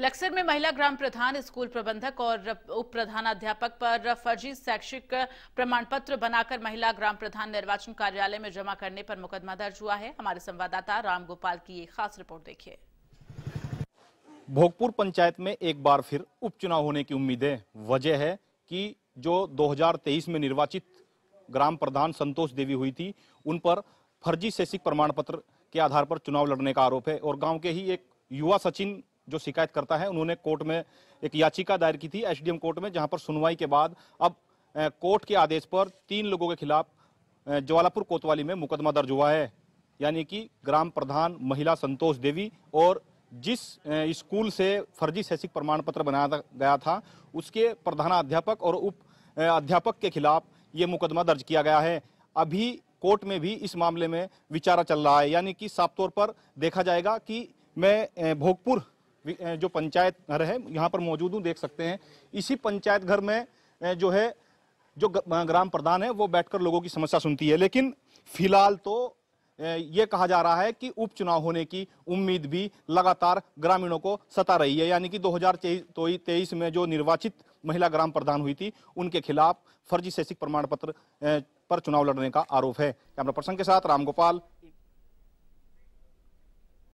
लक्सर में महिला ग्राम प्रधान स्कूल प्रबंधक और उप प्रधानाध्यापक पर फर्जी शैक्षिक प्रमाण पत्र बनाकर महिला ग्राम प्रधान निर्वाचन कार्यालय में जमा करने पर मुकदमा दर्ज हुआ है हमारे संवाददाता राम गोपाल की एक खास रिपोर्ट देखिए भोगपुर पंचायत में एक बार फिर उपचुनाव होने की उम्मीद है वजह है कि जो 2023 में निर्वाचित ग्राम प्रधान संतोष देवी हुई थी उन पर फर्जी शैक्षिक प्रमाण पत्र के आधार पर चुनाव लड़ने का आरोप है और गांव के ही एक युवा सचिन जो शिकायत करता है उन्होंने कोर्ट में एक याचिका दायर की थी एसडीएम कोर्ट में जहां पर सुनवाई के बाद अब कोर्ट के आदेश पर तीन लोगों के खिलाफ ज्वालापुर कोतवाली में मुकदमा दर्ज हुआ है यानी कि ग्राम प्रधान महिला संतोष देवी और जिस स्कूल से फर्जी शैक्षिक प्रमाण पत्र बनाया गया था उसके प्रधानाध्यापक और उप अध्यापक के खिलाफ ये मुकदमा दर्ज किया गया है अभी कोर्ट में भी इस मामले में विचारा चल रहा है यानी कि साफ तौर पर देखा जाएगा कि मैं भोगपुर जो पंचायत घर है यहाँ पर मौजूद हूँ देख सकते हैं इसी पंचायत घर में जो है जो ग्राम प्रधान है वो बैठकर लोगों की समस्या सुनती है लेकिन फिलहाल तो ये कहा जा रहा है कि उपचुनाव होने की उम्मीद भी लगातार ग्रामीणों को सता रही है यानी कि दो तेईस में जो निर्वाचित महिला ग्राम प्रधान हुई थी उनके खिलाफ फर्जी शैक्षिक प्रमाण पत्र पर चुनाव लड़ने का आरोप है कैमरा पर्सन के साथ रामगोपाल